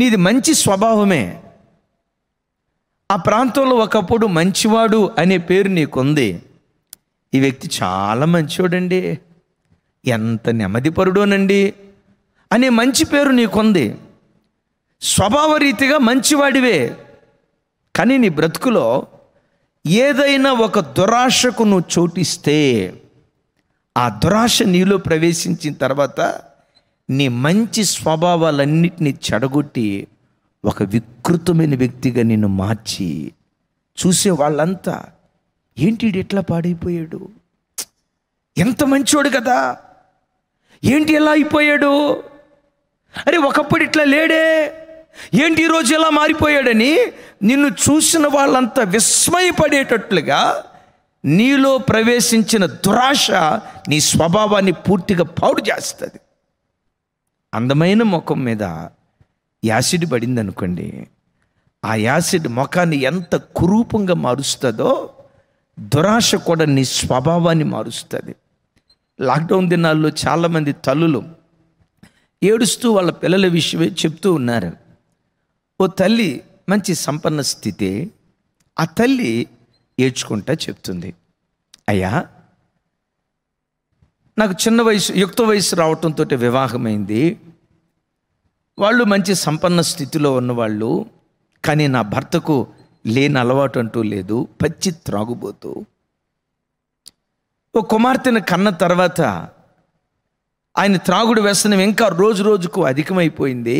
నీది మంచి స్వభావమే ఆ ప్రాంతంలో ఒకప్పుడు మంచివాడు అనే పేరు నీకుంది ఈ వ్యక్తి చాలా మంచివాడండి ఎంత నెమ్మదిపరుడోనండి అనే మంచి పేరు నీకుంది స్వభావరీతిగా మంచివాడివే కానీ నీ బ్రతుకులో ఏదైనా ఒక దురాశకు నువ్వు చోటిస్తే ఆ దురాశ నీలో ప్రవేశించిన తర్వాత నీ మంచి స్వభావాలన్నింటినీ చెడగొట్టి ఒక వికృతమైన వ్యక్తిగా నిన్ను మార్చి చూసే వాళ్ళంతా ఏంటి ఎట్లా పాడైపోయాడు ఎంత మంచోడు కదా ఏంటి ఎలా అయిపోయాడు అరే ఒకప్పుడు ఇట్లా లేడే ఏంటి ఈరోజు ఎలా మారిపోయాడని నిన్ను చూసిన వాళ్ళంతా విస్మయపడేటట్లుగా నీలో ప్రవేశించిన దురాశ నీ స్వభావాన్ని పూర్తిగా పాడు చేస్తుంది అందమైన ముఖం మీద యాసిడ్ పడింది అనుకోండి ఆ యాసిడ్ ముఖాన్ని ఎంత కురూపంగా మారుస్తుందో దురాశ కూడా నీ స్వభావాన్ని మారుస్తుంది లాక్డౌన్ దినాల్లో చాలామంది తల్లులు ఏడుస్తూ వాళ్ళ పిల్లల విషయమే చెప్తూ ఉన్నారు ఓ తల్లి మంచి సంపన్న స్థితి ఆ తల్లి ఏడ్చుకుంటా చెప్తుంది అయ్యా నాకు చిన్న వయసు యుక్త వయసు రావటంతో వివాహమైంది వాళ్ళు మంచి సంపన్న స్థితిలో ఉన్నవాళ్ళు కానీ నా భర్తకు లేని అలవాటు అంటూ లేదు పచ్చి త్రాగుబోతూ ఓ కుమార్తెను కన్న తర్వాత ఆయన త్రాగుడు వ్యసనం ఇంకా రోజు రోజుకు అధికమైపోయింది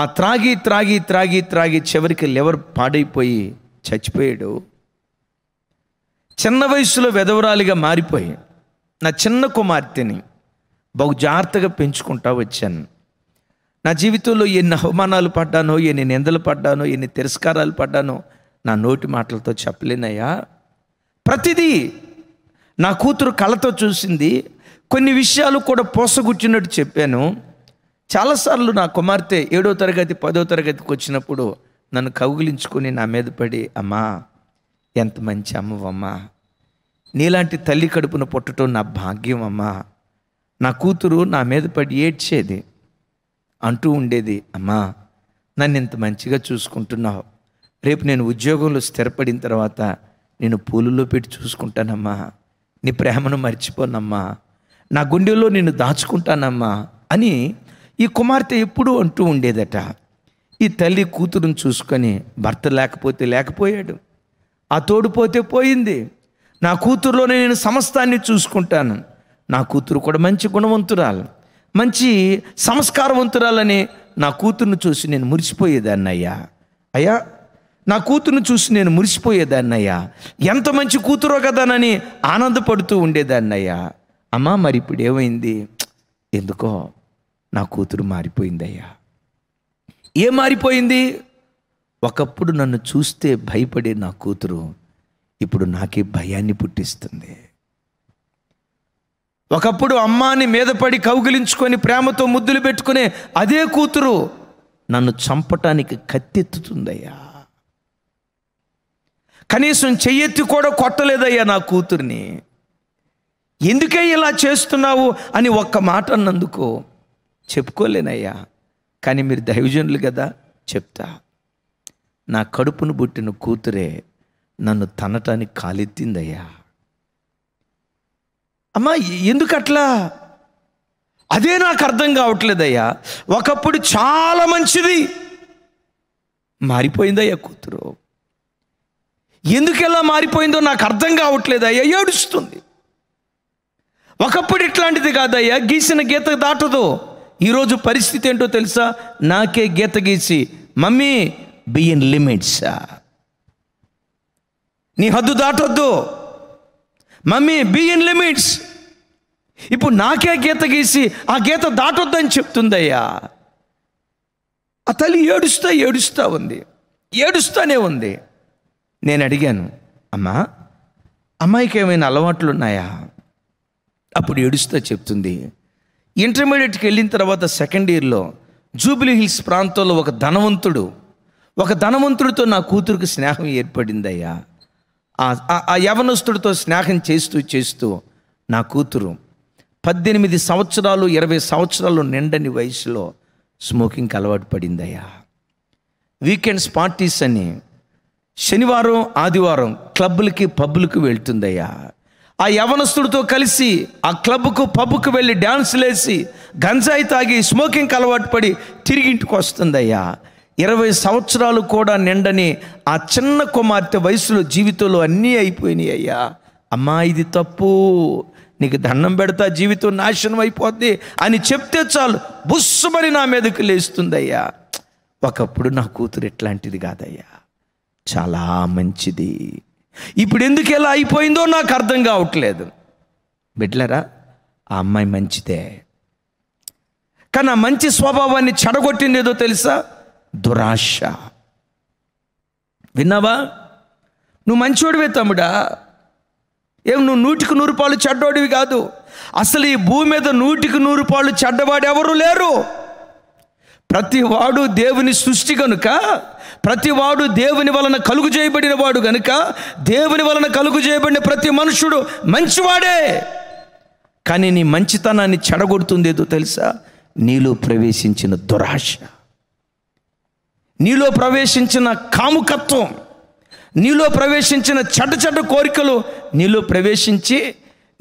ఆ త్రాగి త్రాగి త్రాగి త్రాగి చివరికి లివర్ పాడైపోయి చచ్చిపోయాడు చిన్న వయసులో వెధవరాలిగా మారిపోయి నా చిన్న కుమార్తెని బహు జాగ్రత్తగా పెంచుకుంటా వచ్చాను నా జీవితంలో ఎన్ని అవమానాలు పడ్డానో ఎన్ని నిందలు పడ్డానో ఎన్ని తిరస్కారాలు పడ్డానో నా నోటి మాటలతో చెప్పలేనయ్యా ప్రతిదీ నా కూతురు కళ్ళతో చూసింది కొన్ని విషయాలు కూడా పోసగుచ్చినట్టు చెప్పాను చాలాసార్లు నా కుమార్తె ఏడో తరగతి పదో తరగతికి వచ్చినప్పుడు నన్ను కౌగిలించుకొని నా మీద పడి అమ్మా ఎంత మంచి అమ్మవమ్మా నీలాంటి తల్లి కడుపున పుట్టడం నా భాగ్యం అమ్మా నా కూతురు నా మీద పడి ఏడ్చేది అంటూ ఉండేది అమ్మా నన్ను ఇంత మంచిగా చూసుకుంటున్నావు రేపు నేను ఉద్యోగంలో స్థిరపడిన తర్వాత నేను పూలులో పెట్టి చూసుకుంటానమ్మా నీ ప్రేమను మర్చిపోనమ్మా నా గుండెల్లో నేను దాచుకుంటానమ్మా అని ఈ కుమార్తె ఎప్పుడూ అంటూ ఉండేదట ఈ తల్లి కూతురుని చూసుకొని భర్త లేకపోతే లేకపోయాడు ఆ తోడు పోతే పోయింది నా కూతురులోనే నేను సమస్తాన్ని చూసుకుంటాను నా కూతురు కూడా మంచి గుణవంతురాలు మంచి సంస్కారవంతురాలని నా కూతుర్ని చూసి నేను మురిసిపోయేదాన్ని అయ్యా అయ్యా నా కూతుర్ను చూసి నేను మురిసిపోయేదాన్ని అయ్యా ఎంత మంచి కూతురో కదానని ఆనందపడుతూ ఉండేదాన్ని అయ్యా అమ్మా మరి ఇప్పుడు ఏమైంది ఎందుకో నా కూతురు మారిపోయిందయ్యా ఏం మారిపోయింది ఒకప్పుడు నన్ను చూస్తే భయపడే నా కూతురు ఇప్పుడు నాకే భయాన్ని పుట్టిస్తుంది ఒకప్పుడు అమ్మాని మీద పడి కౌగిలించుకొని ప్రేమతో ముద్దులు పెట్టుకునే అదే కూతురు నన్ను చంపటానికి కత్తెత్తుతుందయ్యా కనీసం చెయ్యెత్తి కూడా కొట్టలేదయ్యా నా కూతుర్ని ఎందుకే ఇలా చేస్తున్నావు అని ఒక్క మాట అన్నందుకు చెప్పుకోలేనయ్యా కానీ మీరు దైవజనులు కదా చెప్తా నా కడుపును పుట్టిన కూతురే నన్ను తనటానికి కాలెత్తిందయ్యా అమ్మ ఎందుకట్లా అదే నాకు అర్థం కావట్లేదయ్యా ఒకప్పుడు చాలా మంచిది మారిపోయిందయ్యా కూతురు ఎందుకు ఎలా మారిపోయిందో నాకు అర్థం కావట్లేదయ్యా ఏడుస్తుంది ఒకప్పుడు ఇట్లాంటిది కాదయ్యా గీసిన గీత దాటదు ఈరోజు పరిస్థితి ఏంటో తెలుసా నాకే గీత గీసి మమ్మీ బియన్ లిమిట్సా నీ హద్దు దాటొద్దు మమ్మీ బీ ఇన్ లిమిట్స్ ఇప్పుడు నాకే గీత గీసి ఆ గీత దాటొద్దని చెప్తుందయ్యా ఆ తల్లి ఏడుస్తా ఏడుస్తా ఉంది ఏడుస్తూనే ఉంది నేను అడిగాను అమ్మా అమ్మాయికి ఏమైనా అలవాట్లు ఉన్నాయా అప్పుడు ఏడుస్తా చెప్తుంది ఇంటర్మీడియట్కి వెళ్ళిన తర్వాత సెకండ్ ఇయర్లో జూబ్లీ హిల్స్ ప్రాంతంలో ఒక ధనవంతుడు ఒక ధనవంతుడితో నా కూతురికి స్నేహం ఏర్పడిందయ్యా ఆ యవనస్తుడితో స్నేహం చేస్తూ చేస్తూ నా కూతురు పద్దెనిమిది సంవత్సరాలు ఇరవై సంవత్సరాలు నిండని వయసులో స్మోకింగ్కి అలవాటు పడిందయ్యా వీకెండ్స్ పార్టీస్ అని శనివారం ఆదివారం క్లబ్బులకి పబ్బులకు వెళ్తుందయ్యా ఆ యవనస్తుడితో కలిసి ఆ క్లబ్కు పబ్కు వెళ్ళి వేసి గంజాయి తాగి స్మోకింగ్కి అలవాటు పడి తిరిగి ఇంటికి వస్తుందయ్యా ఇరవై సంవత్సరాలు కూడా నిండని ఆ చిన్న కుమార్తె వయసులో జీవితంలో అన్నీ అయిపోయినాయి అయ్యా అమ్మా ఇది తప్పు నీకు దండం పెడతా జీవితం నాశనం అయిపోద్ది అని చెప్తే చాలు బుస్సుమని నా మీదకు లేస్తుందయ్యా ఒకప్పుడు నా కూతురు ఎట్లాంటిది కాదయ్యా చాలా మంచిది ఇప్పుడు ఎందుకు ఎలా అయిపోయిందో నాకు అర్థం కావట్లేదు బిడ్లరా ఆ అమ్మాయి మంచిదే కానీ ఆ మంచి స్వభావాన్ని చెడగొట్టింది ఏదో తెలుసా దురాశ విన్నావా నువ్వు మంచోడివే తమ్ముడా ఏం నువ్వు నూటికి నూరు పాలు చెడ్డోడివి కాదు అసలు ఈ భూమి మీద నూటికి నూరు పాలు చెడ్డవాడు ఎవరు లేరు ప్రతి వాడు దేవుని సృష్టి కనుక ప్రతి వాడు దేవుని వలన కలుగు చేయబడిన వాడు కనుక దేవుని వలన కలుగు చేయబడిన ప్రతి మనుషుడు మంచివాడే కానీ నీ మంచితనాన్ని చెడగొడుతుంది ఏదో తెలుసా నీలో ప్రవేశించిన దురాశ నీలో ప్రవేశించిన కాముకత్వం నీలో ప్రవేశించిన చెడ్డ చెడ్డ కోరికలు నీలో ప్రవేశించి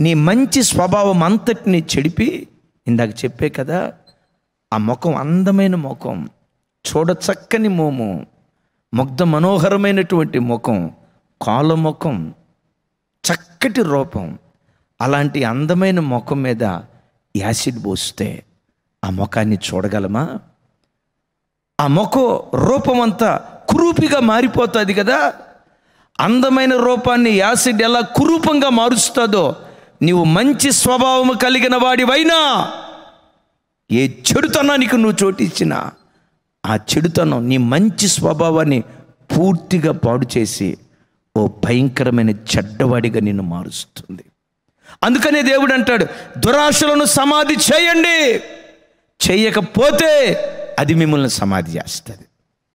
నీ మంచి స్వభావం అంతటిని చెడిపి ఇందాక చెప్పే కదా ఆ ముఖం అందమైన ముఖం చూడచక్కని మోము ముగ్ధ మనోహరమైనటువంటి ముఖం కాల ముఖం చక్కటి రూపం అలాంటి అందమైన ముఖం మీద యాసిడ్ పోస్తే ఆ ముఖాన్ని చూడగలమా ఆ మొఖ రూపమంతా కురూపిగా మారిపోతుంది కదా అందమైన రూపాన్ని యాసిడ్ ఎలా కురూపంగా మారుస్తుందో నీవు మంచి స్వభావం కలిగిన వాడివైనా ఏ చెడుతనానికి నువ్వు చోటిచ్చినా ఆ చెడుతనం నీ మంచి స్వభావాన్ని పూర్తిగా పాడు చేసి ఓ భయంకరమైన చెడ్డవాడిగా నిన్ను మారుస్తుంది అందుకనే దేవుడు అంటాడు దురాశలను సమాధి చేయండి చేయకపోతే అది మిమ్మల్ని సమాధి చేస్తుంది